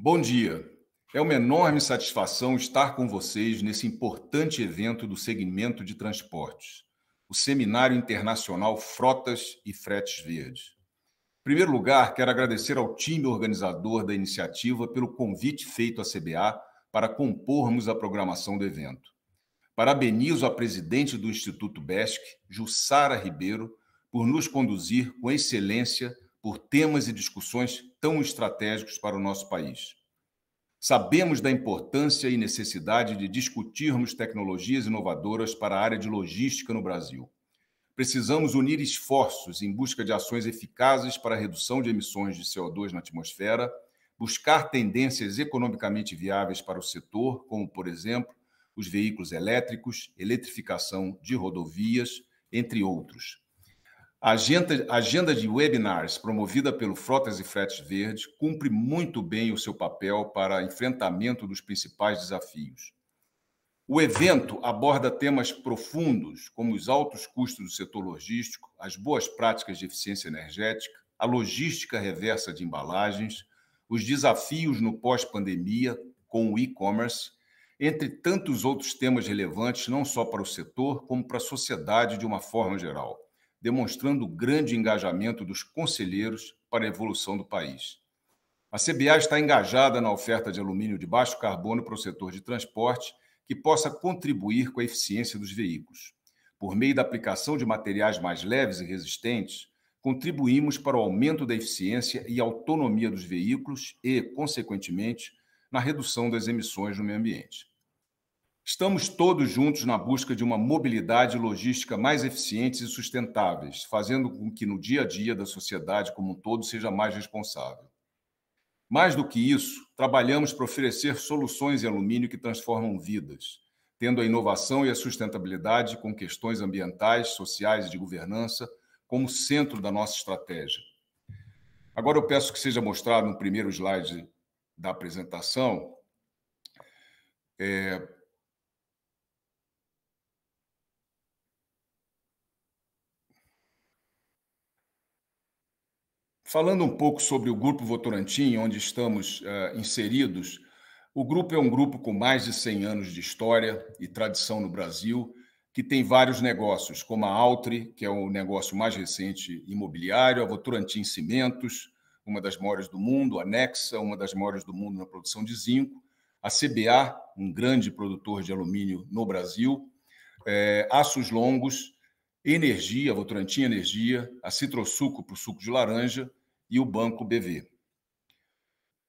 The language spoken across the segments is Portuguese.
Bom dia. É uma enorme satisfação estar com vocês nesse importante evento do segmento de transportes, o Seminário Internacional Frotas e Fretes Verdes. Em primeiro lugar, quero agradecer ao time organizador da iniciativa pelo convite feito à CBA para compormos a programação do evento. Parabenizo a presidente do Instituto BESC, Jussara Ribeiro, por nos conduzir com excelência por temas e discussões tão estratégicos para o nosso país. Sabemos da importância e necessidade de discutirmos tecnologias inovadoras para a área de logística no Brasil. Precisamos unir esforços em busca de ações eficazes para a redução de emissões de CO2 na atmosfera, buscar tendências economicamente viáveis para o setor, como, por exemplo, os veículos elétricos, eletrificação de rodovias, entre outros. A agenda, agenda de webinars promovida pelo Frotas e Fretes Verde cumpre muito bem o seu papel para enfrentamento dos principais desafios. O evento aborda temas profundos, como os altos custos do setor logístico, as boas práticas de eficiência energética, a logística reversa de embalagens, os desafios no pós-pandemia com o e-commerce, entre tantos outros temas relevantes não só para o setor, como para a sociedade de uma forma geral demonstrando o grande engajamento dos conselheiros para a evolução do país. A CBA está engajada na oferta de alumínio de baixo carbono para o setor de transporte, que possa contribuir com a eficiência dos veículos. Por meio da aplicação de materiais mais leves e resistentes, contribuímos para o aumento da eficiência e autonomia dos veículos e, consequentemente, na redução das emissões no meio ambiente. Estamos todos juntos na busca de uma mobilidade logística mais eficientes e sustentáveis, fazendo com que no dia a dia da sociedade como um todo seja mais responsável. Mais do que isso, trabalhamos para oferecer soluções em alumínio que transformam vidas, tendo a inovação e a sustentabilidade com questões ambientais, sociais e de governança como centro da nossa estratégia. Agora eu peço que seja mostrado no primeiro slide da apresentação. É, Falando um pouco sobre o Grupo Votorantim, onde estamos uh, inseridos, o grupo é um grupo com mais de 100 anos de história e tradição no Brasil, que tem vários negócios, como a Altri, que é o negócio mais recente imobiliário, a Votorantim Cimentos, uma das maiores do mundo, a Nexa, uma das maiores do mundo na produção de zinco, a CBA, um grande produtor de alumínio no Brasil, é, Aços Longos, Energia, a Votorantim Energia, a Citrosuco para o suco de laranja, e o Banco BV.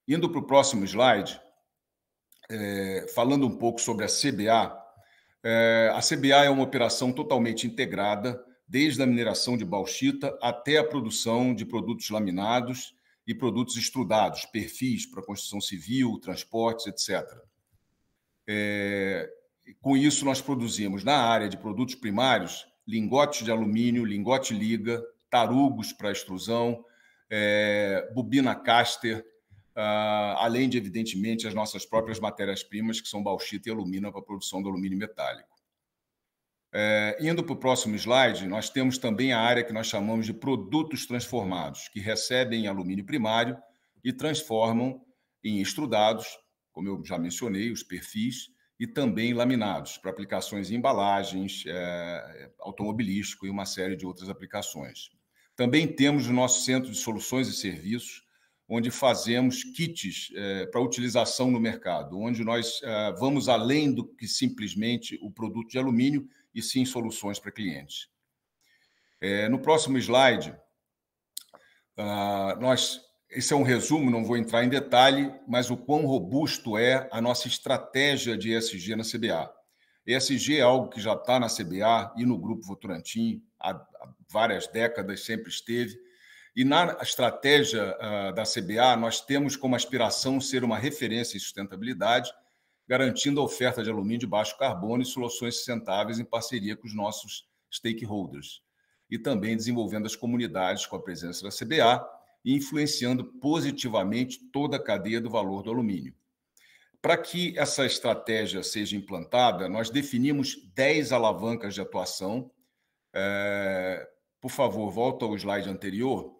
Indo para o próximo slide, é, falando um pouco sobre a CBA, é, a CBA é uma operação totalmente integrada, desde a mineração de bauxita até a produção de produtos laminados e produtos extrudados, perfis para construção civil, transportes, etc. É, com isso, nós produzimos na área de produtos primários lingotes de alumínio, lingote liga, tarugos para extrusão, é, Caster, uh, ah, além de, evidentemente, as nossas próprias matérias-primas, que são bauxita e alumina para a produção do alumínio metálico. É, indo para o próximo slide, nós temos também a área que nós chamamos de produtos transformados, que recebem alumínio primário e transformam em estrudados, como eu já mencionei, os perfis, e também laminados, para aplicações em embalagens, é, automobilístico e uma série de outras aplicações. Também temos o nosso centro de soluções e serviços, onde fazemos kits é, para utilização no mercado, onde nós é, vamos além do que simplesmente o produto de alumínio e sim soluções para clientes. É, no próximo slide, ah, nós esse é um resumo, não vou entrar em detalhe, mas o quão robusto é a nossa estratégia de ESG na CBA. ESG é algo que já está na CBA e no Grupo Votorantim há várias décadas, sempre esteve. E na estratégia ah, da CBA, nós temos como aspiração ser uma referência em sustentabilidade, garantindo a oferta de alumínio de baixo carbono e soluções sustentáveis em parceria com os nossos stakeholders. E também desenvolvendo as comunidades com a presença da CBA e influenciando positivamente toda a cadeia do valor do alumínio. Para que essa estratégia seja implantada, nós definimos 10 alavancas de atuação. É, por favor, volta ao slide anterior.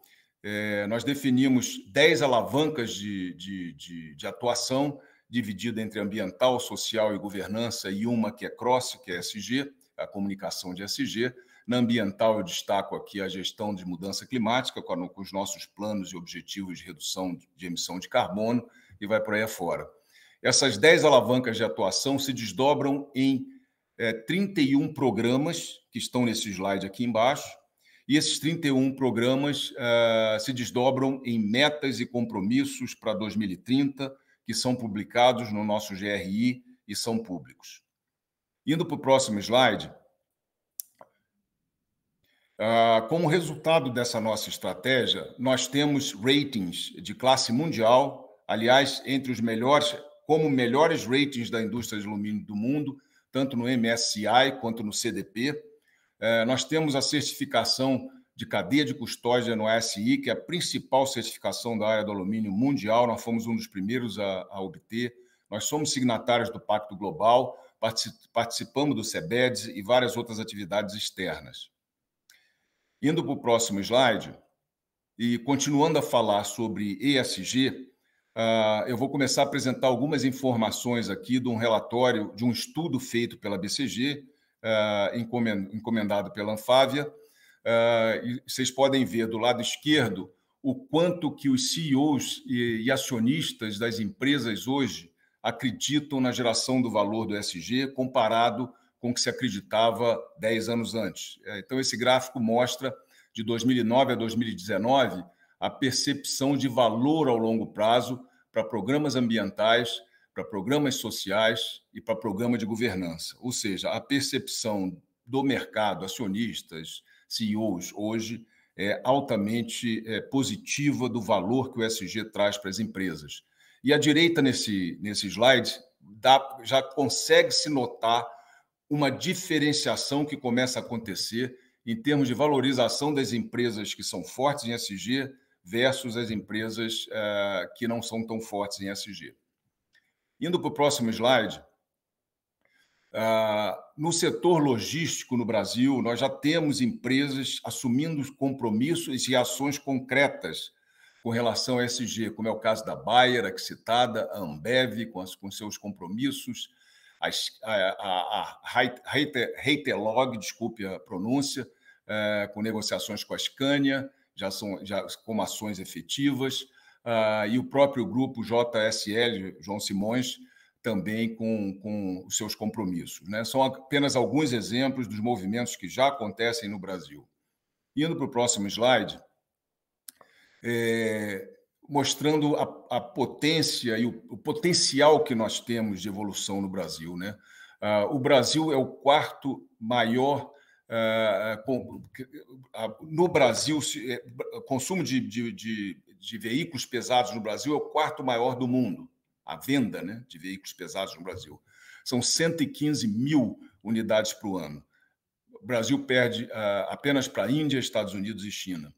É, nós definimos 10 alavancas de, de, de, de, atuação, dividida entre ambiental, social e governança, e uma que é cross, que é SG, a comunicação de SG. Na ambiental, eu destaco aqui a gestão de mudança climática, com, a, com os nossos planos e objetivos de redução de emissão de carbono, e vai por aí afora. Essas 10 alavancas de atuação se desdobram em é, 31 programas, que estão nesse slide aqui embaixo, e esses 31 programas uh, se desdobram em metas e compromissos para 2030, que são publicados no nosso GRI e são públicos. Indo para o próximo slide. Uh, como resultado dessa nossa estratégia, nós temos ratings de classe mundial, aliás, entre os melhores como melhores ratings da indústria de alumínio do mundo, tanto no MSCI quanto no CDP. É, nós temos a certificação de cadeia de custódia no ASI, que é a principal certificação da área do alumínio mundial. Nós fomos um dos primeiros a, a obter. Nós somos signatários do Pacto Global, participamos do SEBEDS e várias outras atividades externas. Indo para o próximo slide, e continuando a falar sobre ESG, ah, eu vou começar a apresentar algumas informações aqui de um relatório, de um estudo feito pela BCG, uh, ah, encomendado pela Anfávia. Uh, vocês podem ver do lado esquerdo o quanto que os CEOs e, e acionistas das empresas hoje acreditam na geração do valor do SG comparado com o que se acreditava 10 anos antes. É, então, esse gráfico mostra, de 2009 a 2019, a percepção de valor ao longo prazo para programas ambientais, para programas sociais e para programa de governança. Ou seja, a percepção do mercado, acionistas, CEOs, hoje é altamente é, positiva do valor que o SG traz para as empresas. E à direita, nesse, nesse slide, dá, já consegue se notar uma diferenciação que começa a acontecer em termos de valorização das empresas que são fortes em SG, versus as empresas uh, que não são tão fortes em SG. Indo para o próximo slide, uh, no setor logístico no Brasil, nós já temos empresas assumindo compromissos e ações concretas com relação a SG, como é o caso da Bayer, a citada, a Ambev, com, as, com seus compromissos, a, a, Reiterlog, desculpe a pronúncia, eh, com negociações com a Scania, já são já como ações efetivas, uh, e o próprio grupo JSL, João Simões, também com, com os seus compromissos. Né? São apenas alguns exemplos dos movimentos que já acontecem no Brasil. Indo para o próximo slide, é, mostrando a, a, potência e o, o, potencial que nós temos de evolução no Brasil. Né? Uh, o Brasil é o quarto maior ah, ah, ah, no Brasil, é, o consumo de, de, de, de, veículos pesados no Brasil é o quarto maior do mundo, a venda né, de veículos pesados no Brasil. São 115 mil unidades por ano. O Brasil perde apenas para a Índia, Estados Unidos e China.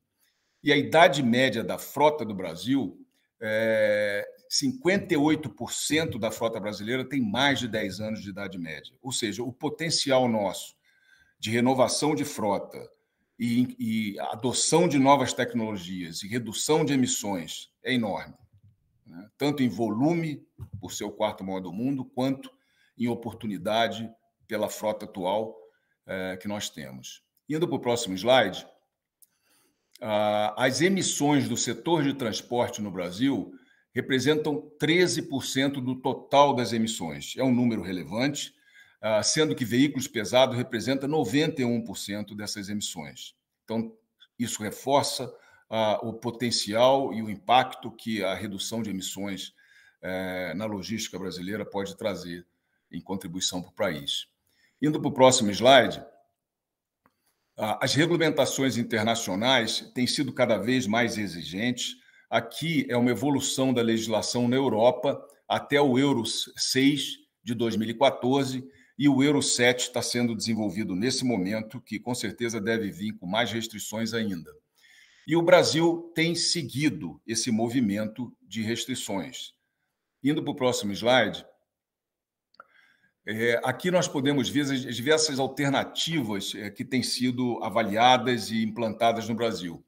E a idade média da frota do Brasil é 58% da frota brasileira tem mais de 10 anos de idade média. Ou seja, o potencial nosso de renovação de frota e, e adoção de novas tecnologias e redução de emissões é enorme, né? tanto em volume, por ser o quarto maior do mundo, quanto em oportunidade pela frota atual é, que nós temos. Indo para o próximo slide, as emissões do setor de transporte no Brasil representam 13% do total das emissões. É um número relevante ah, sendo que veículos pesados representam 91% dessas emissões. Então, isso reforça ah, o potencial e o impacto que a redução de emissões eh, na logística brasileira pode trazer em contribuição para o país. Indo para o próximo slide, ah, as regulamentações internacionais têm sido cada vez mais exigentes. Aqui é uma evolução da legislação na Europa até o Euro 6 de 2014 e o Euro 7 está sendo desenvolvido nesse momento, que com certeza deve vir com mais restrições ainda. E o Brasil tem seguido esse movimento de restrições. Indo para o próximo slide, é, aqui nós podemos ver as diversas alternativas é, que têm sido avaliadas e implantadas no Brasil.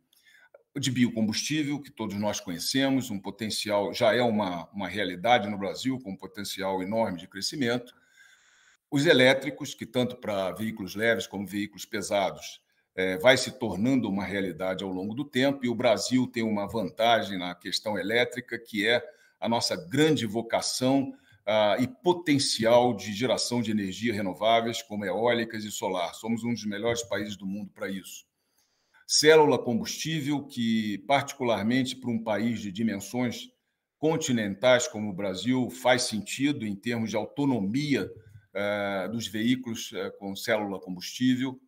De biocombustível, que todos nós conhecemos, um potencial, já é uma, uma realidade no Brasil, com um potencial enorme de crescimento os elétricos, que tanto para veículos leves como veículos pesados, é, vai se tornando uma realidade ao longo do tempo, e o Brasil tem uma vantagem na questão elétrica, que é a nossa grande vocação ah, e potencial de geração de energia renováveis, como eólicas e solar. Somos um dos melhores países do mundo para isso. Célula combustível, que, particularmente para um país de dimensões continentais como o Brasil, faz sentido em termos de autonomia eh, dos veículos eh, com célula combustível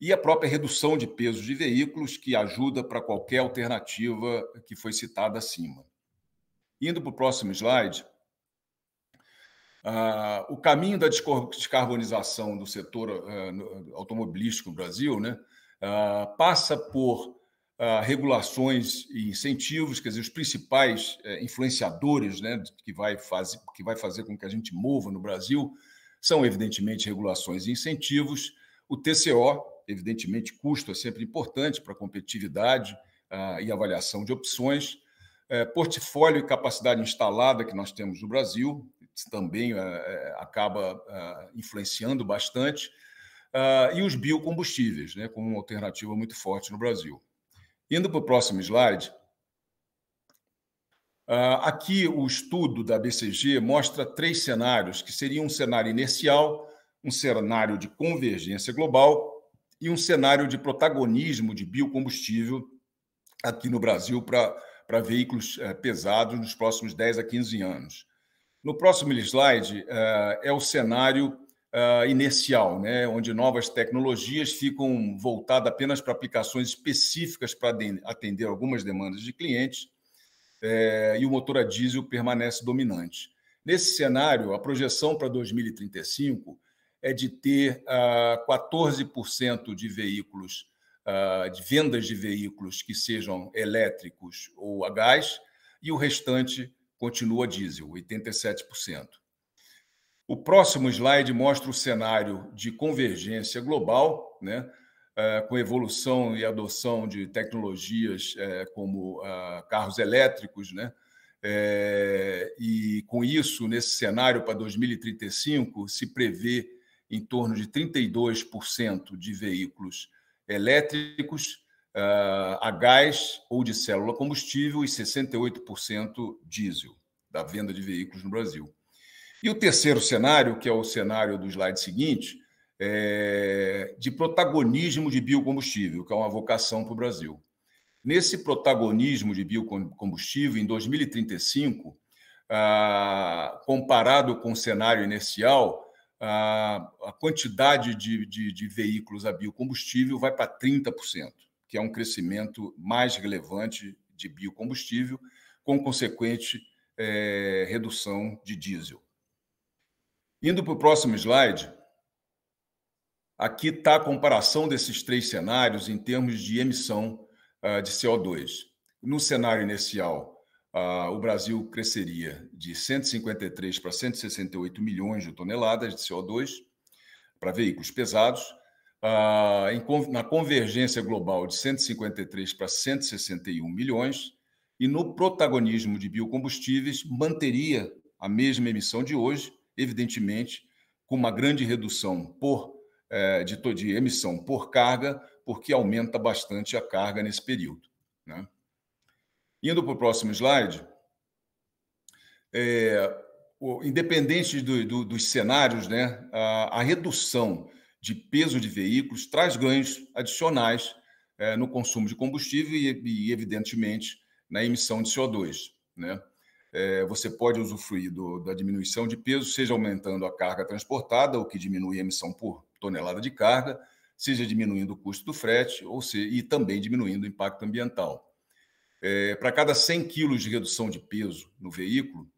e a própria redução de peso de veículos, que ajuda para qualquer alternativa que foi citada acima. Indo para o próximo slide, ah, o caminho da descarbonização do setor eh, automobilístico no Brasil né, ah, passa por ah, regulações e incentivos, quer dizer, os principais influenciadores né, que, vai fazer, que vai fazer com que a gente mova no Brasil são, evidentemente, regulações e incentivos. O TCO, evidentemente, custo é sempre importante para competitividade ah, e avaliação de opções. É, portfólio e capacidade instalada que nós temos no Brasil, também é, é, acaba influenciando bastante. Ah, e os biocombustíveis, né, como uma alternativa muito forte no Brasil. Indo para o próximo slide, ah, aqui, o estudo da BCG mostra três cenários, que seriam um cenário inercial, um cenário de convergência global e um cenário de protagonismo de biocombustível aqui no Brasil para veículos eh, pesados nos próximos 10 a 15 anos. No próximo slide eh, é o cenário eh, inercial, né? onde novas tecnologias ficam voltadas apenas para aplicações específicas para atender algumas demandas de clientes é, e o motor a diesel permanece dominante. Nesse cenário, a projeção para 2035 é de ter 14% ah, de veículos, ah, de vendas de veículos que sejam elétricos ou a gás, e o restante continua diesel, 87%. O próximo slide mostra o cenário de convergência global, né? É, com evolução e adoção de tecnologias é, como ah, carros elétricos, né? É, e com isso, nesse cenário para 2035, se prevê em torno de 32% de veículos elétricos ah, a gás ou de célula combustível e 68% diesel da venda de veículos no Brasil. E o terceiro cenário, que é o cenário do slide seguinte, é, de protagonismo de biocombustível, que é uma vocação para o Brasil. Nesse protagonismo de biocombustível, em 2035, ah, comparado com o cenário inicial, ah, a quantidade de, de, de veículos a biocombustível vai para 30%, que é um crescimento mais relevante de biocombustível, com consequente é, redução de diesel. Indo para o próximo slide, Aqui está a comparação desses três cenários em termos de emissão uh, de CO2. No cenário inicial, uh, o Brasil cresceria de 153 para 168 milhões de toneladas de CO2 para veículos pesados. Uh, em, na convergência global de 153 para 161 milhões, e no protagonismo de biocombustíveis, manteria a mesma emissão de hoje, evidentemente, com uma grande redução por é, de, de emissão por carga, porque aumenta bastante a carga nesse período. Né? Indo para o próximo slide, é, o, independente do, do, dos cenários, né, a, a, redução de peso de veículos traz ganhos adicionais é, no consumo de combustível e, e, evidentemente, na emissão de CO2. Né? É, você pode usufruir do, da diminuição de peso, seja aumentando a carga transportada, o que diminui a emissão por, tonelada de carga, seja diminuindo o custo do frete ou se, e também diminuindo o impacto ambiental. É, Para cada 100 quilos de redução de peso no veículo,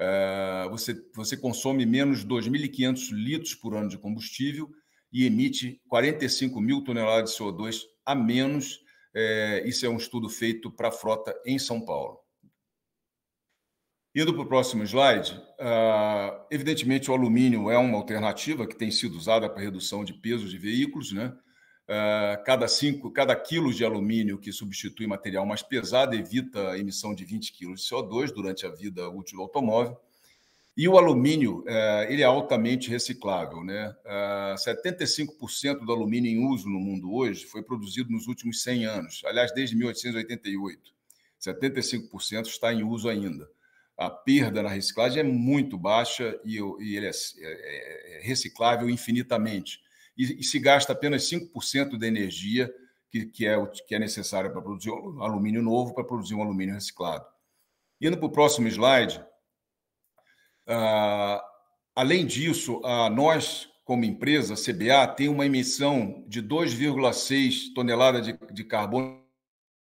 é, você, você consome menos 2.500 litros por ano de combustível e emite 45 mil toneladas de CO2 a menos. É, isso é um estudo feito para a frota em São Paulo. Indo para o próximo slide, uh, evidentemente o alumínio é uma alternativa que tem sido usada para redução de peso de veículos, né? Uh, cada cinco, cada quilo de alumínio que substitui material mais pesado evita a emissão de 20 quilos de CO2 durante a vida útil do automóvel. E o alumínio, uh, ele é altamente reciclável, né? Uh, ah, 75% do alumínio em uso no mundo hoje foi produzido nos últimos 100 anos, aliás, desde 1888. 75% está em uso ainda a perda na reciclagem é muito baixa e, e ele é, é, é, é, reciclável infinitamente. E, e se gasta apenas 5% da energia que, que, é, que é necessária para produzir um alumínio novo, para produzir um alumínio reciclado. Indo para o próximo slide, ah, além disso, nós, como empresa, CBA, tem uma emissão de 2,6 toneladas de, de carbono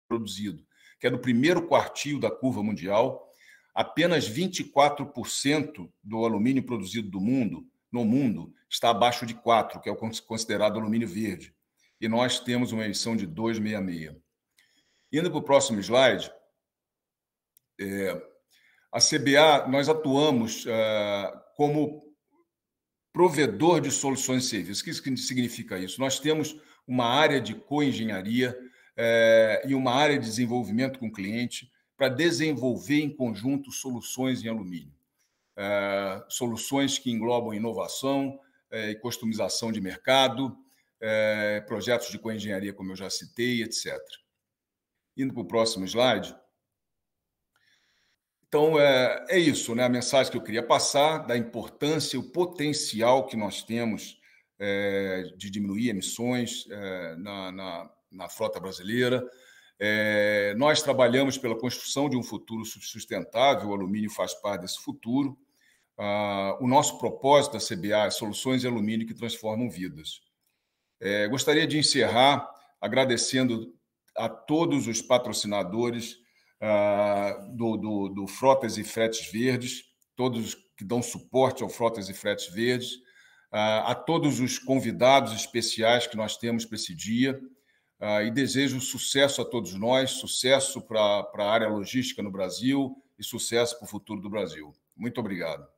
produzido, que é do primeiro quartil da curva mundial, apenas 24% do alumínio produzido do mundo, no mundo, está abaixo de 4, que é o considerado alumínio verde. E nós temos uma emissão de 266. Indo para o próximo slide, é, a CBA, nós atuamos é, como provedor de soluções e serviços. O que significa isso? Nós temos uma área de coengenharia é, e uma área de desenvolvimento com o cliente para desenvolver em conjunto soluções em alumínio. Eh, soluções que englobam inovação eh, e customização de mercado, eh, projetos de coengenharia, como eu já citei, etc. Indo para o próximo slide. Então, é, é isso, né? a mensagem que eu queria passar da importância, o potencial que nós temos de diminuir emissões na, na, na frota brasileira, é, nós trabalhamos pela construção de um futuro sustentável, o alumínio faz parte desse futuro. Ah, o nosso propósito da CBA é soluções de alumínio que transformam vidas. É, gostaria de encerrar agradecendo a todos os patrocinadores ah, do, do, do Frotas e Fretes Verdes, todos que dão suporte ao Frotas e Fretes Verdes, ah, a todos os convidados especiais que nós temos para esse dia. Ah, e desejo sucesso a todos nós, sucesso para a área logística no Brasil e sucesso para o futuro do Brasil. Muito obrigado.